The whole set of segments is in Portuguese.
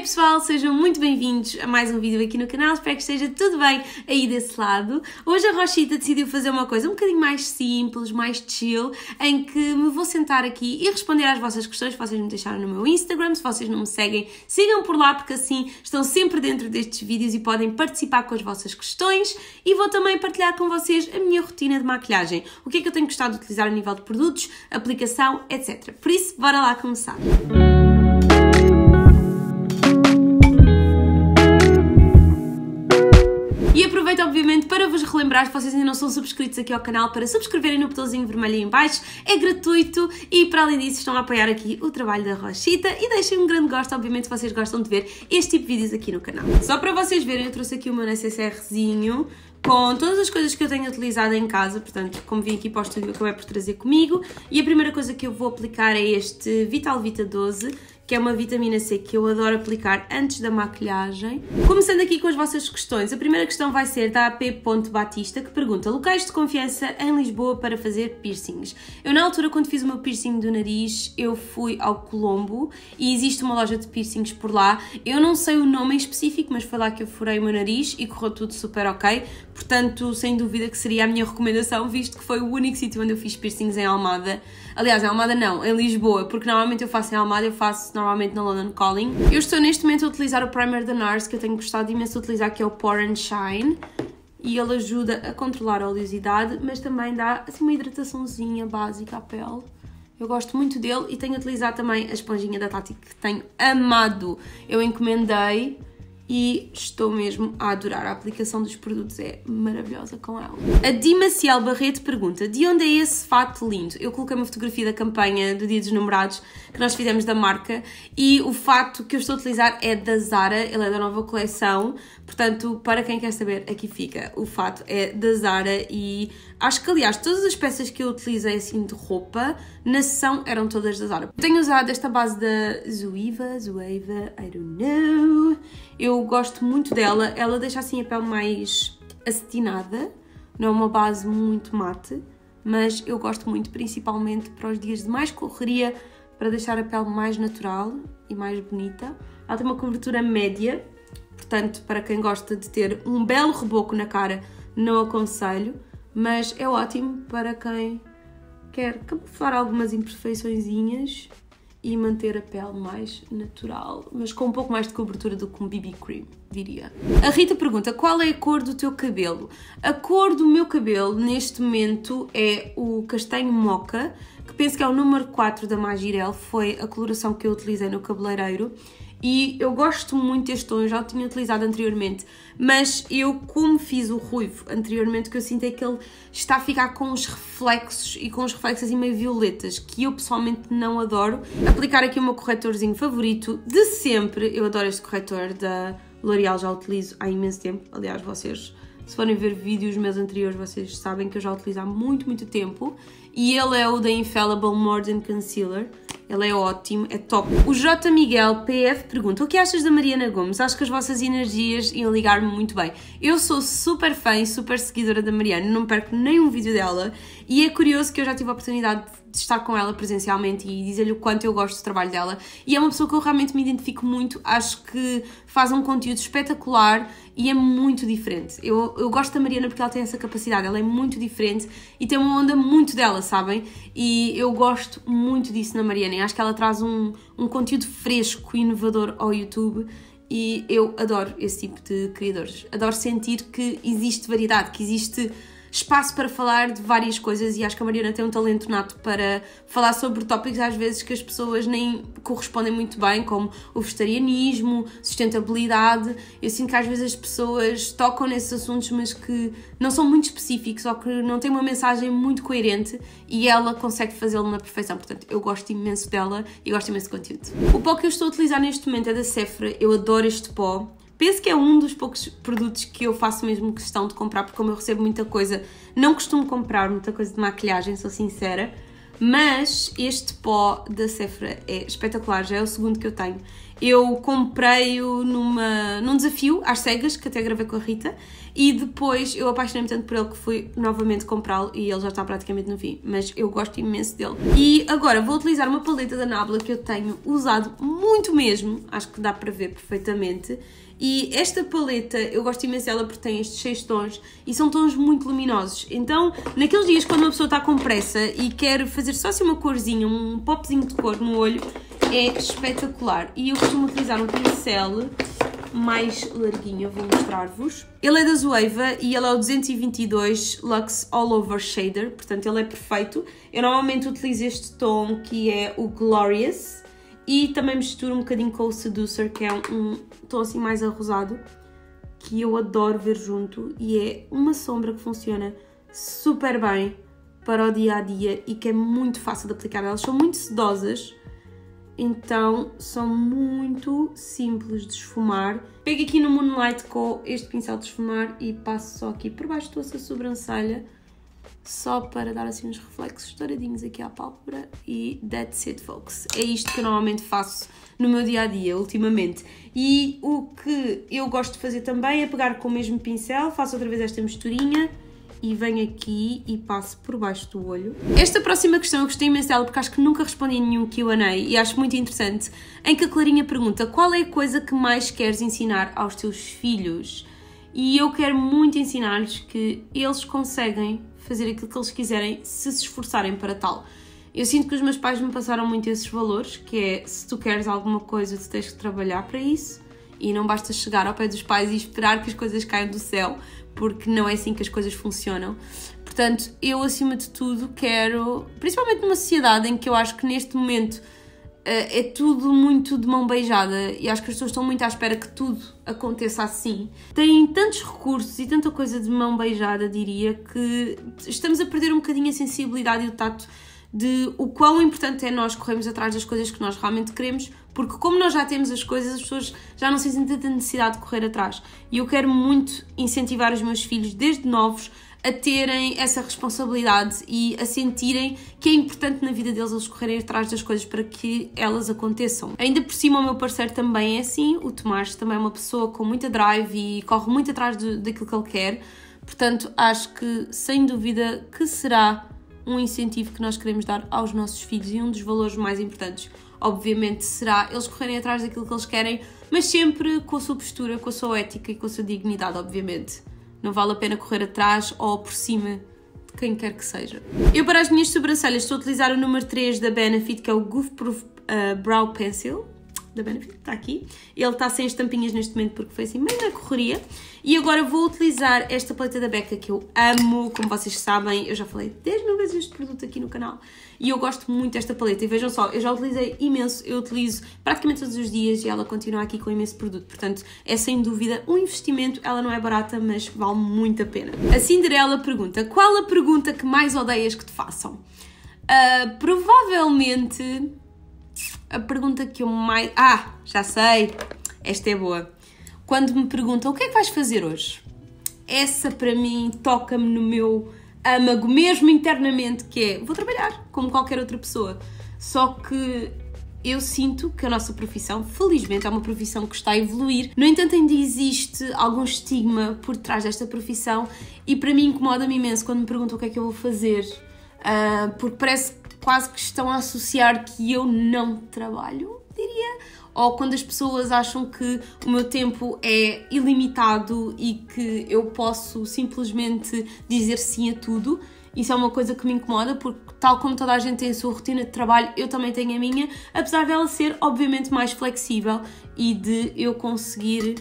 pessoal, sejam muito bem-vindos a mais um vídeo aqui no canal, espero que esteja tudo bem aí desse lado. Hoje a Rochita decidiu fazer uma coisa um bocadinho mais simples, mais chill, em que me vou sentar aqui e responder às vossas questões que vocês me deixaram no meu Instagram, se vocês não me seguem, sigam por lá porque assim estão sempre dentro destes vídeos e podem participar com as vossas questões e vou também partilhar com vocês a minha rotina de maquilhagem, o que é que eu tenho gostado de utilizar a nível de produtos, aplicação, etc. Por isso, bora lá começar! Música lembrar que vocês ainda não são subscritos aqui ao canal para subscreverem no botãozinho vermelho aí em baixo, é gratuito e para além disso estão a apoiar aqui o trabalho da Rochita e deixem um grande gosto, obviamente se vocês gostam de ver este tipo de vídeos aqui no canal. Só para vocês verem, eu trouxe aqui o meu necessairezinho com todas as coisas que eu tenho utilizado em casa, portanto, como vim aqui para o estúdio, acabei por trazer comigo. E a primeira coisa que eu vou aplicar é este Vital Vita 12, que é uma vitamina C que eu adoro aplicar antes da maquilhagem. Começando aqui com as vossas questões, a primeira questão vai ser da AP. Batista, que pergunta locais de confiança em Lisboa para fazer piercings. Eu na altura quando fiz o meu piercing do nariz, eu fui ao Colombo e existe uma loja de piercings por lá. Eu não sei o nome em específico, mas foi lá que eu furei o meu nariz e correu tudo super ok. Portanto, sem dúvida que seria a minha recomendação, visto que foi o único sítio onde eu fiz piercings em Almada. Aliás, em Almada não, em Lisboa, porque normalmente eu faço em Almada, eu faço normalmente na London Calling. Eu estou neste momento a utilizar o primer da NARS, que eu tenho gostado imenso de utilizar, que é o Pore and Shine. E ele ajuda a controlar a oleosidade, mas também dá assim uma hidrataçãozinha básica à pele. Eu gosto muito dele e tenho utilizado também a esponjinha da Tati, que tenho amado. Eu encomendei e estou mesmo a adorar. A aplicação dos produtos é maravilhosa com ela. A Dima Barreto pergunta: De onde é esse fato lindo? Eu coloquei uma fotografia da campanha do Dia dos Namorados que nós fizemos da marca e o fato que eu estou a utilizar é da Zara, ele é da nova coleção. Portanto, para quem quer saber, aqui fica. O fato é da Zara e acho que, aliás, todas as peças que eu utilizei assim de roupa na sessão eram todas da Zara. Tenho usado esta base da Zoeva Zoeva I don't know. Eu eu gosto muito dela. Ela deixa assim a pele mais acetinada, não é uma base muito mate, mas eu gosto muito, principalmente para os dias de mais correria, para deixar a pele mais natural e mais bonita. Ela tem uma cobertura média, portanto, para quem gosta de ter um belo reboco na cara, não aconselho, mas é ótimo para quem quer camuflar algumas imperfeiçõezinhas e manter a pele mais natural, mas com um pouco mais de cobertura do que um BB cream, diria. A Rita pergunta, qual é a cor do teu cabelo? A cor do meu cabelo, neste momento, é o castanho moca, que penso que é o número 4 da Magirel, foi a coloração que eu utilizei no cabeleireiro, e eu gosto muito deste tom, eu já o tinha utilizado anteriormente, mas eu como fiz o ruivo anteriormente, o que eu sinto é que ele está a ficar com os reflexos e com os reflexos assim meio violetas, que eu pessoalmente não adoro. Aplicar aqui o meu corretorzinho favorito de sempre, eu adoro este corretor da L'Oreal, já o utilizo há imenso tempo, aliás vocês... Se forem ver vídeos meus anteriores, vocês sabem que eu já utilizo há muito, muito tempo e ele é o da Infallible Morden Concealer. Ele é ótimo, é top. O J. Miguel PF pergunta: O que achas da Mariana Gomes? Acho que as vossas energias iam ligar-me muito bem. Eu sou super fã e super seguidora da Mariana, não perco nenhum vídeo dela e é curioso que eu já tive a oportunidade de estar com ela presencialmente e dizer-lhe o quanto eu gosto do trabalho dela. E é uma pessoa que eu realmente me identifico muito, acho que faz um conteúdo espetacular e é muito diferente. Eu, eu gosto da Mariana porque ela tem essa capacidade, ela é muito diferente e tem uma onda muito dela, sabem? E eu gosto muito disso na Mariana. e acho que ela traz um, um conteúdo fresco e inovador ao YouTube e eu adoro esse tipo de criadores. Adoro sentir que existe variedade, que existe espaço para falar de várias coisas e acho que a Mariana tem um talento nato para falar sobre tópicos às vezes que as pessoas nem correspondem muito bem, como o vegetarianismo, sustentabilidade. Eu sinto que às vezes as pessoas tocam nesses assuntos, mas que não são muito específicos ou que não têm uma mensagem muito coerente e ela consegue fazê-lo na perfeição. Portanto, eu gosto imenso dela e gosto imenso do conteúdo. O pó que eu estou a utilizar neste momento é da Sephora. Eu adoro este pó Penso que é um dos poucos produtos que eu faço mesmo questão de comprar, porque como eu recebo muita coisa, não costumo comprar muita coisa de maquilhagem, sou sincera. Mas este pó da Sephora é espetacular, já é o segundo que eu tenho. Eu comprei-o numa, num desafio às cegas, que até gravei com a Rita, e depois eu apaixonei-me tanto por ele que fui novamente comprá-lo e ele já está praticamente no fim, mas eu gosto imenso dele. E agora vou utilizar uma paleta da Nabla que eu tenho usado muito mesmo, acho que dá para ver perfeitamente, e esta paleta, eu gosto imenso dela porque tem estes seis tons e são tons muito luminosos. Então, naqueles dias quando uma pessoa está com pressa e quer fazer só assim uma corzinha, um popzinho de cor no olho, é espetacular. E eu costumo utilizar um pincel mais larguinho, vou mostrar-vos. Ele é da Zoeva e ele é o 222 Lux All Over Shader, portanto ele é perfeito. Eu normalmente utilizo este tom que é o Glorious, e também misturo um bocadinho com o Seducer, que é um tom assim mais arrosado, que eu adoro ver junto e é uma sombra que funciona super bem para o dia a dia e que é muito fácil de aplicar. Elas são muito sedosas, então são muito simples de esfumar. Pego aqui no Moonlight com este pincel de esfumar e passo só aqui por baixo da sua sobrancelha só para dar assim uns reflexos douradinhos aqui à pálpebra e that's it folks. É isto que eu normalmente faço no meu dia a dia ultimamente. E o que eu gosto de fazer também é pegar com o mesmo pincel, faço outra vez esta misturinha e venho aqui e passo por baixo do olho. Esta próxima questão eu gostei imenso dela porque acho que nunca respondi em nenhum Q&A e acho muito interessante, em que a Clarinha pergunta qual é a coisa que mais queres ensinar aos teus filhos? E eu quero muito ensinar-lhes que eles conseguem fazer aquilo que eles quiserem se se esforçarem para tal. Eu sinto que os meus pais me passaram muito esses valores, que é se tu queres alguma coisa, tu tens que trabalhar para isso e não basta chegar ao pé dos pais e esperar que as coisas caiam do céu, porque não é assim que as coisas funcionam. Portanto, eu acima de tudo quero, principalmente numa sociedade em que eu acho que neste momento eh, é tudo muito de mão beijada e acho que as pessoas estão muito à espera que tudo aconteça assim. Têm tantos recursos e tanta coisa de mão beijada, diria, que estamos a perder um bocadinho a sensibilidade e o tato de o quão importante é nós corrermos atrás das coisas que nós realmente queremos, porque como nós já temos as coisas, as pessoas já não sentem tanta necessidade de correr atrás. E eu quero muito incentivar os meus filhos desde novos a terem essa responsabilidade e a sentirem que é importante na vida deles eles correrem atrás das coisas para que elas aconteçam. Ainda por cima, o meu parceiro também é assim, o Tomás também é uma pessoa com muita drive e corre muito atrás do, daquilo que ele quer, portanto, acho que sem dúvida que será um incentivo que nós queremos dar aos nossos filhos e um dos valores mais importantes, obviamente, será eles correrem atrás daquilo que eles querem, mas sempre com a sua postura, com a sua ética e com a sua dignidade, obviamente não vale a pena correr atrás ou por cima de quem quer que seja. Eu para as minhas sobrancelhas estou a utilizar o número 3 da Benefit, que é o Goof Proof uh, Brow Pencil da Benefit, está aqui. Ele está sem estampinhas neste momento porque foi assim meio na correria. E agora vou utilizar esta paleta da Becca que eu amo, como vocês sabem, eu já falei 10 mil vezes este produto aqui no canal e eu gosto muito desta paleta. E vejam só, eu já utilizei imenso, eu utilizo praticamente todos os dias e ela continua aqui com imenso produto. Portanto, é sem dúvida um investimento, ela não é barata, mas vale muito a pena. A Cinderela pergunta, qual a pergunta que mais odeias que te façam? Uh, provavelmente a pergunta que eu mais. Ah, já sei! Esta é boa. Quando me perguntam o que é que vais fazer hoje? Essa para mim toca-me no meu âmago, mesmo internamente, que é vou trabalhar como qualquer outra pessoa. Só que eu sinto que a nossa profissão, felizmente, é uma profissão que está a evoluir. No entanto, ainda existe algum estigma por trás desta profissão e para mim incomoda-me imenso quando me perguntam o que é que eu vou fazer uh, porque parece quase que estão a associar que eu não trabalho, diria. Ou quando as pessoas acham que o meu tempo é ilimitado e que eu posso simplesmente dizer sim a tudo. Isso é uma coisa que me incomoda, porque, tal como toda a gente tem a sua rotina de trabalho, eu também tenho a minha, apesar dela ser, obviamente, mais flexível e de eu conseguir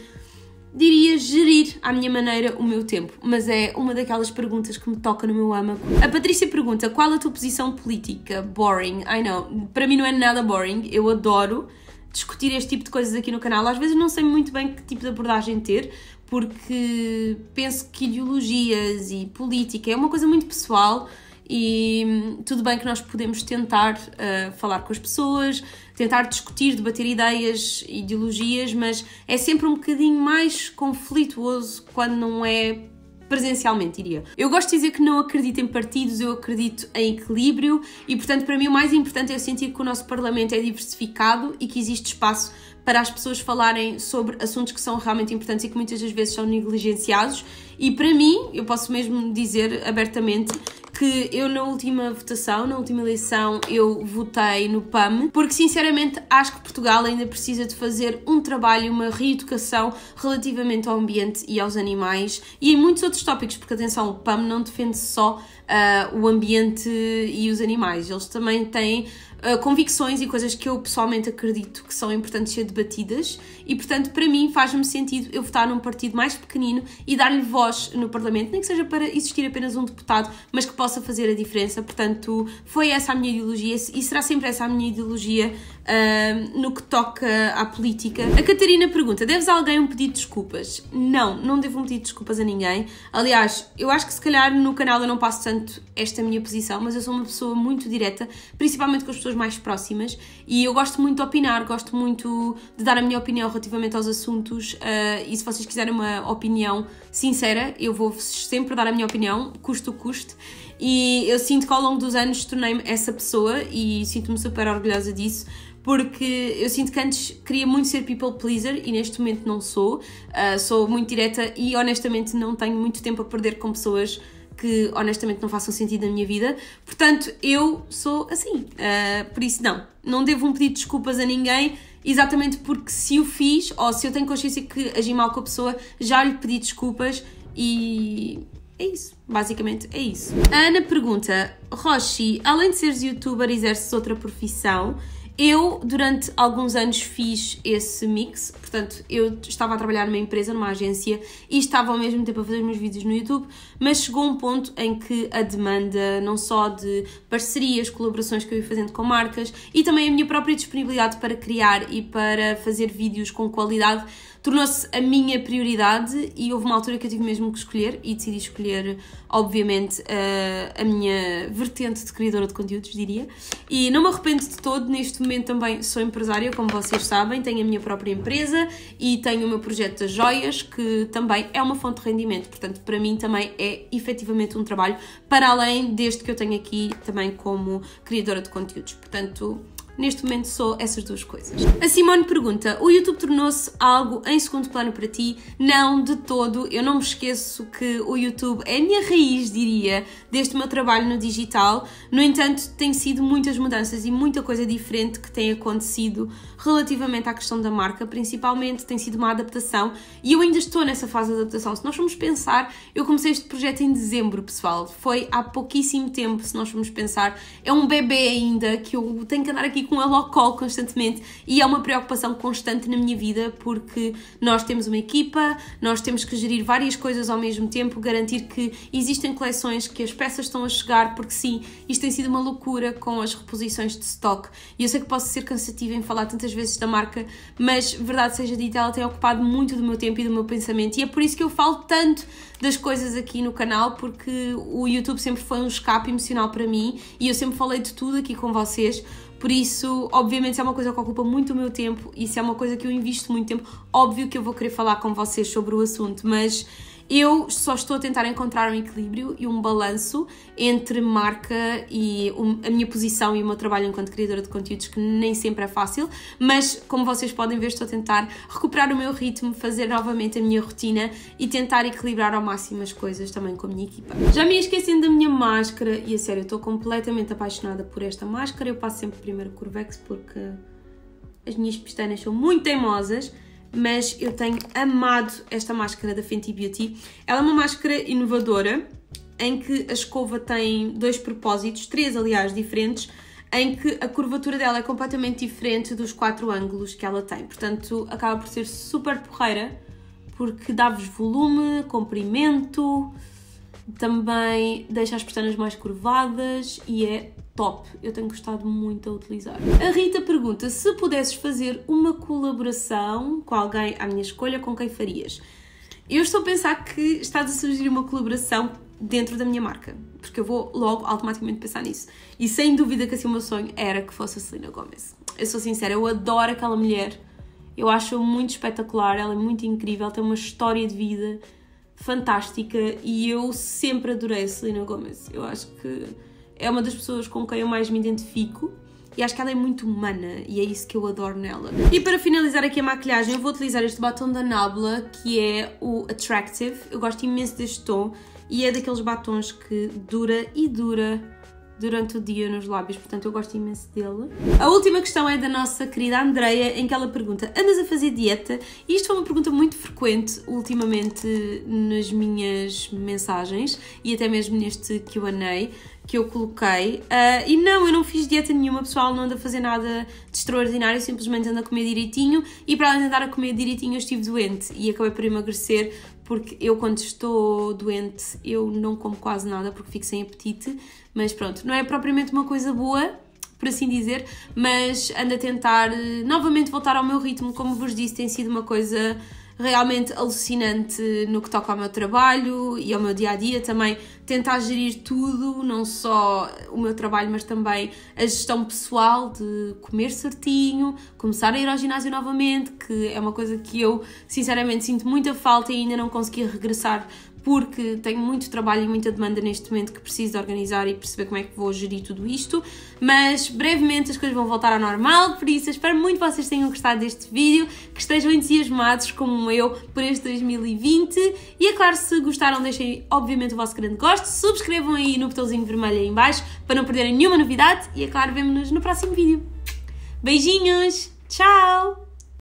diria gerir à minha maneira o meu tempo, mas é uma daquelas perguntas que me toca no meu âmago. A Patrícia pergunta: qual a tua posição política? Boring. I know. Para mim não é nada boring, eu adoro discutir este tipo de coisas aqui no canal. Às vezes não sei muito bem que tipo de abordagem ter, porque penso que ideologias e política é uma coisa muito pessoal e tudo bem que nós podemos tentar uh, falar com as pessoas, tentar discutir, debater ideias, ideologias, mas é sempre um bocadinho mais conflituoso quando não é presencialmente, diria. Eu gosto de dizer que não acredito em partidos, eu acredito em equilíbrio e, portanto, para mim o mais importante é sentir que o nosso Parlamento é diversificado e que existe espaço para as pessoas falarem sobre assuntos que são realmente importantes e que muitas das vezes são negligenciados e para mim, eu posso mesmo dizer abertamente que eu na última votação, na última eleição, eu votei no PAM, porque sinceramente acho que Portugal ainda precisa de fazer um trabalho, uma reeducação relativamente ao ambiente e aos animais e em muitos outros tópicos, porque atenção, o PAM não defende só uh, o ambiente e os animais. Eles também têm uh, convicções e coisas que eu pessoalmente acredito que são importantes ser debatidas e, portanto, para mim faz-me sentido eu votar num partido mais pequenino e dar-lhe voz no Parlamento, nem que seja para existir apenas um deputado, mas que possa fazer a diferença. Portanto, foi essa a minha ideologia e será sempre essa a minha ideologia no que toca à política. A Catarina pergunta: deves a alguém um pedido de desculpas? Não, não devo um pedido de desculpas a ninguém. Aliás, eu acho que se calhar no canal eu não passo tanto esta minha posição, mas eu sou uma pessoa muito direta, principalmente com as pessoas mais próximas, e eu gosto muito de opinar, gosto muito de dar a minha opinião relativamente aos assuntos. Uh, e se vocês quiserem uma opinião sincera, eu vou sempre dar a minha opinião, custo o custo. E eu sinto que ao longo dos anos tornei-me essa pessoa e sinto-me super orgulhosa disso porque eu sinto que antes queria muito ser people pleaser e neste momento não sou. Uh, sou muito direta e honestamente não tenho muito tempo a perder com pessoas que honestamente não façam sentido na minha vida. Portanto, eu sou assim. Uh, por isso, não. Não devo um pedido de desculpas a ninguém, exatamente porque se o fiz ou se eu tenho consciência que agi mal com a pessoa, já lhe pedi desculpas e. É isso, basicamente é isso. A Ana pergunta: Roshi, além de seres youtuber, exerces outra profissão? Eu, durante alguns anos, fiz esse mix, portanto, eu estava a trabalhar numa empresa, numa agência, e estava ao mesmo tempo a fazer os meus vídeos no YouTube, mas chegou um ponto em que a demanda, não só de parcerias, colaborações que eu ia fazendo com marcas, e também a minha própria disponibilidade para criar e para fazer vídeos com qualidade, tornou-se a minha prioridade e houve uma altura que eu tive mesmo que escolher e decidi escolher, obviamente, a, eh, a minha vertente de criadora de conteúdos, diria. E não me arrependo de todo neste momento momento também sou empresária, como vocês sabem, tenho a minha própria empresa e tenho o meu projeto de joias, que também é uma fonte de rendimento. Portanto, para mim também é efetivamente um trabalho, para além deste que eu tenho aqui também como criadora de conteúdos. Portanto, Neste momento sou essas duas coisas. A Simone pergunta: o YouTube tornou-se algo em segundo plano para ti? Não, de todo. Eu não me esqueço que o YouTube é a minha raiz, diria, deste meu trabalho no digital. No entanto, tem sido muitas mudanças e muita coisa diferente que tem acontecido relativamente à questão da marca, principalmente tem sido uma adaptação e eu ainda estou nessa fase de adaptação. Se nós formos pensar, eu comecei este projeto em dezembro, pessoal. Foi há pouquíssimo tempo, se nós formos pensar. É um bebê ainda que eu tenho que andar aqui com Hello constantemente e é uma preocupação constante na minha vida porque nós temos uma equipa, nós temos que gerir várias coisas ao mesmo tempo, garantir que existem coleções, que as peças estão a chegar, porque sim, isto tem sido uma loucura com as reposições de stock. E eu sei que posso ser cansativa em falar tantas vezes da marca, mas verdade seja dita, ela tem ocupado muito do meu tempo e do meu pensamento e é por isso que eu falo tanto das coisas aqui no canal, porque o YouTube sempre foi um escape emocional para mim e eu sempre falei de tudo aqui com vocês, por isso, obviamente, se é uma coisa que ocupa muito o meu tempo e se é uma coisa que eu invisto muito tempo, óbvio que eu vou querer falar com vocês sobre o assunto, mas eu só estou a tentar encontrar um equilíbrio e um balanço entre marca e a minha posição e o meu trabalho enquanto criadora de conteúdos, que nem sempre é fácil, mas como vocês podem ver, estou a tentar recuperar o meu ritmo, fazer novamente a minha rotina e tentar equilibrar ao máximo as coisas também com a minha equipa. Já me esquecendo da minha máscara e a sério, eu estou completamente apaixonada por esta máscara. Eu passo sempre primeiro Curvex porque as minhas pestanas são muito teimosas mas eu tenho amado esta máscara da Fenty Beauty. Ela é uma máscara inovadora em que a escova tem dois propósitos, três aliás diferentes, em que a curvatura dela é completamente diferente dos quatro ângulos que ela tem. Portanto, acaba por ser super porreira porque dá-vos volume, comprimento, também deixa as pestanas mais curvadas e é top. Eu tenho gostado muito a utilizar. A Rita pergunta se pudesses fazer uma colaboração com alguém à minha escolha, com quem farias? Eu estou a pensar que está a surgir uma colaboração dentro da minha marca, porque eu vou logo automaticamente pensar nisso. E sem dúvida que assim o meu sonho era que fosse a Selena Gomez. Eu sou sincera, eu adoro aquela mulher. Eu acho-a muito espetacular, ela é muito incrível, tem uma história de vida fantástica e eu sempre adorei a Selena Gomez. Eu acho que é uma das pessoas com quem eu mais me identifico e acho que ela é muito humana e é isso que eu adoro nela. E para finalizar aqui a maquilhagem, eu vou utilizar este batom da Nabla, que é o Attractive. Eu gosto imenso deste tom e é daqueles batons que dura e dura durante o dia nos lábios, portanto eu gosto imenso dele. A última questão é da nossa querida Andreia, em que ela pergunta: andas a fazer dieta? E isto foi é uma pergunta muito frequente ultimamente nas minhas mensagens e até mesmo neste QA que eu coloquei. Uh, e não, eu não fiz dieta nenhuma, pessoal, não ando a fazer nada de extraordinário, simplesmente ando a comer direitinho. E para além de andar a comer direitinho, eu estive doente e acabei por emagrecer, porque eu, quando estou doente, eu não como quase nada porque fico sem apetite. Mas pronto, não é propriamente uma coisa boa, por assim dizer, mas ando a tentar eh, novamente voltar ao meu ritmo, como vos disse, tem sido uma coisa realmente alucinante no que toca ao meu trabalho e ao meu dia a dia também. Tentar gerir tudo, não só o meu trabalho, mas também a gestão pessoal de comer certinho, começar a ir ao ginásio novamente, que é uma coisa que eu sinceramente sinto muita falta e ainda não consegui regressar porque tenho muito trabalho e muita demanda neste momento que preciso de organizar e perceber como é que vou gerir tudo isto. Mas brevemente as coisas vão voltar ao normal, por isso espero muito que vocês tenham gostado deste vídeo, que estejam entusiasmados como eu por este 2020. E é claro, se gostaram, deixem obviamente o vosso grande gosto, subscrevam aí no botãozinho vermelho aí em baixo para não perderem nenhuma novidade. E é claro, vemo-nos no próximo vídeo. Beijinhos! Tchau!